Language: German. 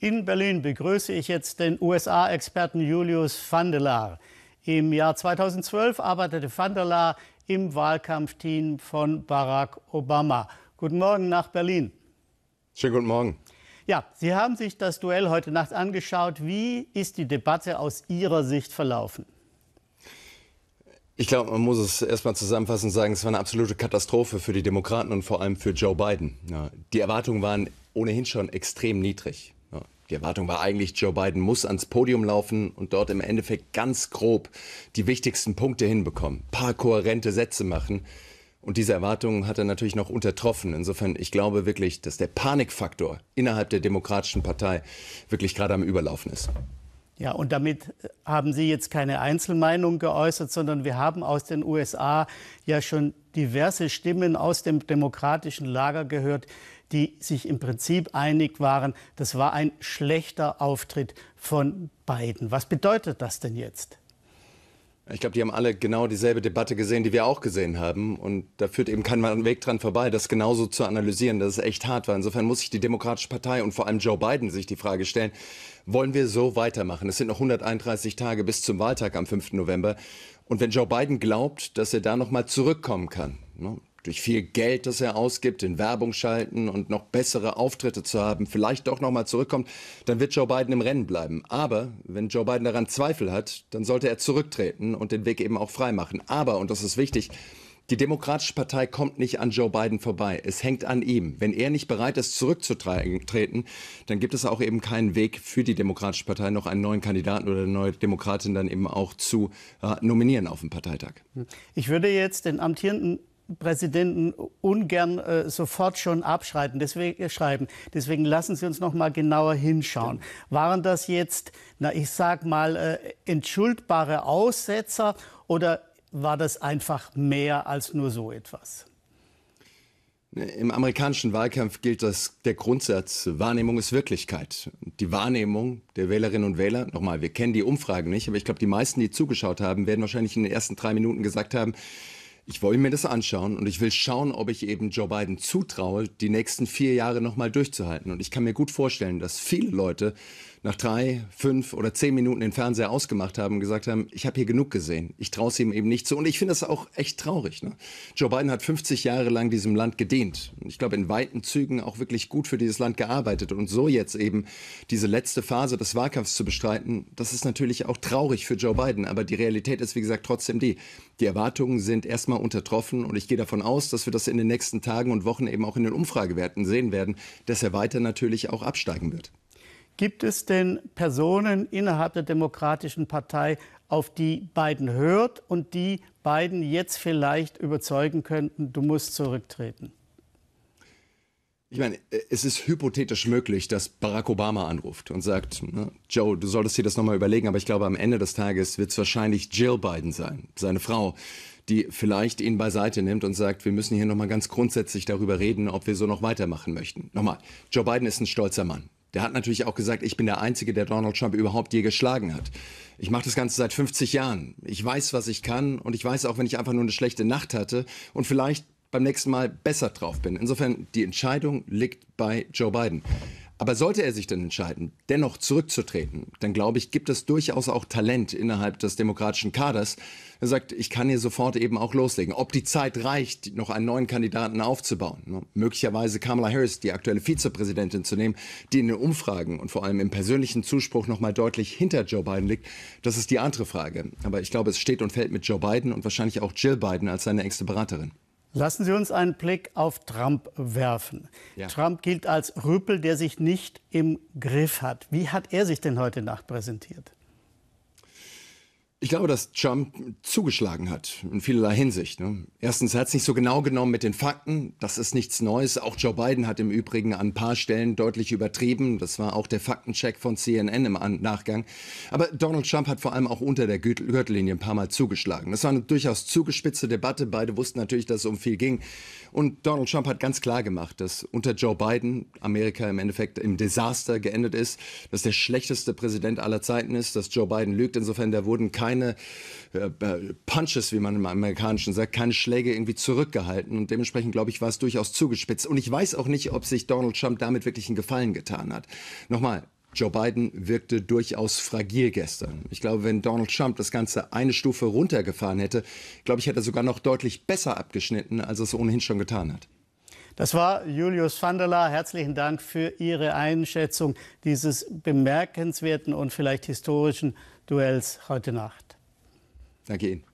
In Berlin begrüße ich jetzt den USA-Experten Julius Vandelaar. Im Jahr 2012 arbeitete Vandelaar im Wahlkampfteam von Barack Obama. Guten Morgen nach Berlin. Schönen guten Morgen. Ja, Sie haben sich das Duell heute Nacht angeschaut. Wie ist die Debatte aus Ihrer Sicht verlaufen? Ich glaube, man muss es erstmal zusammenfassend sagen, es war eine absolute Katastrophe für die Demokraten und vor allem für Joe Biden. Ja, die Erwartungen waren ohnehin schon extrem niedrig. Die Erwartung war eigentlich, Joe Biden muss ans Podium laufen und dort im Endeffekt ganz grob die wichtigsten Punkte hinbekommen, ein paar kohärente Sätze machen. Und diese Erwartungen hat er natürlich noch untertroffen. Insofern, ich glaube wirklich, dass der Panikfaktor innerhalb der Demokratischen Partei wirklich gerade am Überlaufen ist. Ja, und damit äh, haben Sie jetzt keine Einzelmeinung geäußert, sondern wir haben aus den USA ja schon diverse Stimmen aus dem demokratischen Lager gehört, die sich im Prinzip einig waren, das war ein schlechter Auftritt von Biden. Was bedeutet das denn jetzt? Ich glaube, die haben alle genau dieselbe Debatte gesehen, die wir auch gesehen haben. Und da führt eben kein Weg dran vorbei, das genauso zu analysieren. dass es echt hart, war. insofern muss sich die Demokratische Partei und vor allem Joe Biden sich die Frage stellen, wollen wir so weitermachen? Es sind noch 131 Tage bis zum Wahltag am 5. November. Und wenn Joe Biden glaubt, dass er da nochmal zurückkommen kann, ne? durch viel Geld, das er ausgibt, in Werbung schalten und noch bessere Auftritte zu haben, vielleicht doch nochmal zurückkommt, dann wird Joe Biden im Rennen bleiben. Aber wenn Joe Biden daran Zweifel hat, dann sollte er zurücktreten und den Weg eben auch freimachen. Aber, und das ist wichtig, die Demokratische Partei kommt nicht an Joe Biden vorbei. Es hängt an ihm. Wenn er nicht bereit ist, zurückzutreten, dann gibt es auch eben keinen Weg für die Demokratische Partei, noch einen neuen Kandidaten oder eine neue Demokratin dann eben auch zu äh, nominieren auf dem Parteitag. Ich würde jetzt den amtierenden Präsidenten ungern äh, sofort schon abschreiben. deswegen, äh, schreiben. Deswegen lassen Sie uns noch mal genauer hinschauen. Genau. Waren das jetzt, na, ich sag mal, äh, entschuldbare Aussetzer oder war das einfach mehr als nur so etwas? Ne, Im amerikanischen Wahlkampf gilt das, der Grundsatz, Wahrnehmung ist Wirklichkeit. Die Wahrnehmung der Wählerinnen und Wähler, nochmal, wir kennen die Umfragen nicht, aber ich glaube, die meisten, die zugeschaut haben, werden wahrscheinlich in den ersten drei Minuten gesagt haben, ich wollte mir das anschauen und ich will schauen, ob ich eben Joe Biden zutraue, die nächsten vier Jahre nochmal durchzuhalten. Und ich kann mir gut vorstellen, dass viele Leute nach drei, fünf oder zehn Minuten den Fernseher ausgemacht haben und gesagt haben, ich habe hier genug gesehen. Ich traue es ihm eben nicht zu. Und ich finde das auch echt traurig. Ne? Joe Biden hat 50 Jahre lang diesem Land gedient. Und ich glaube, in weiten Zügen auch wirklich gut für dieses Land gearbeitet. Und so jetzt eben diese letzte Phase des Wahlkampfs zu bestreiten, das ist natürlich auch traurig für Joe Biden. Aber die Realität ist, wie gesagt, trotzdem die. Die Erwartungen sind erstmal erstmal untertroffen und ich gehe davon aus, dass wir das in den nächsten Tagen und Wochen eben auch in den Umfragewerten sehen werden, dass er weiter natürlich auch absteigen wird. Gibt es denn Personen innerhalb der Demokratischen Partei, auf die Biden hört und die Biden jetzt vielleicht überzeugen könnten, du musst zurücktreten? Ich meine, es ist hypothetisch möglich, dass Barack Obama anruft und sagt, ne, Joe, du solltest dir das nochmal überlegen, aber ich glaube, am Ende des Tages wird es wahrscheinlich Jill Biden sein, seine Frau, die vielleicht ihn beiseite nimmt und sagt, wir müssen hier nochmal ganz grundsätzlich darüber reden, ob wir so noch weitermachen möchten. Nochmal, Joe Biden ist ein stolzer Mann. Der hat natürlich auch gesagt, ich bin der Einzige, der Donald Trump überhaupt je geschlagen hat. Ich mache das Ganze seit 50 Jahren. Ich weiß, was ich kann und ich weiß auch, wenn ich einfach nur eine schlechte Nacht hatte und vielleicht beim nächsten Mal besser drauf bin. Insofern, die Entscheidung liegt bei Joe Biden. Aber sollte er sich dann entscheiden, dennoch zurückzutreten, dann glaube ich, gibt es durchaus auch Talent innerhalb des demokratischen Kaders. Er sagt, ich kann hier sofort eben auch loslegen. Ob die Zeit reicht, noch einen neuen Kandidaten aufzubauen. Ne? Möglicherweise Kamala Harris, die aktuelle Vizepräsidentin, zu nehmen, die in den Umfragen und vor allem im persönlichen Zuspruch nochmal deutlich hinter Joe Biden liegt. Das ist die andere Frage. Aber ich glaube, es steht und fällt mit Joe Biden und wahrscheinlich auch Jill Biden als seine engste Beraterin. Lassen Sie uns einen Blick auf Trump werfen. Ja. Trump gilt als Rüppel, der sich nicht im Griff hat. Wie hat er sich denn heute Nacht präsentiert? Ich glaube, dass Trump zugeschlagen hat, in vielerlei Hinsicht. Ne? Erstens, er hat es nicht so genau genommen mit den Fakten. Das ist nichts Neues. Auch Joe Biden hat im Übrigen an ein paar Stellen deutlich übertrieben. Das war auch der Faktencheck von CNN im Nachgang. Aber Donald Trump hat vor allem auch unter der Gürtellinie ein paar Mal zugeschlagen. Das war eine durchaus zugespitzte Debatte. Beide wussten natürlich, dass es um viel ging. Und Donald Trump hat ganz klar gemacht, dass unter Joe Biden Amerika im Endeffekt im Desaster geendet ist, dass der schlechteste Präsident aller Zeiten ist, dass Joe Biden lügt. Insofern, da wurden keine keine äh, äh, Punches, wie man im Amerikanischen sagt, keine Schläge irgendwie zurückgehalten. Und dementsprechend, glaube ich, war es durchaus zugespitzt. Und ich weiß auch nicht, ob sich Donald Trump damit wirklich einen Gefallen getan hat. Nochmal, Joe Biden wirkte durchaus fragil gestern. Ich glaube, wenn Donald Trump das Ganze eine Stufe runtergefahren hätte, glaube ich, hätte er sogar noch deutlich besser abgeschnitten, als er es ohnehin schon getan hat. Das war Julius Vandala. Herzlichen Dank für Ihre Einschätzung dieses bemerkenswerten und vielleicht historischen Duells heute Nacht. Danke Ihnen.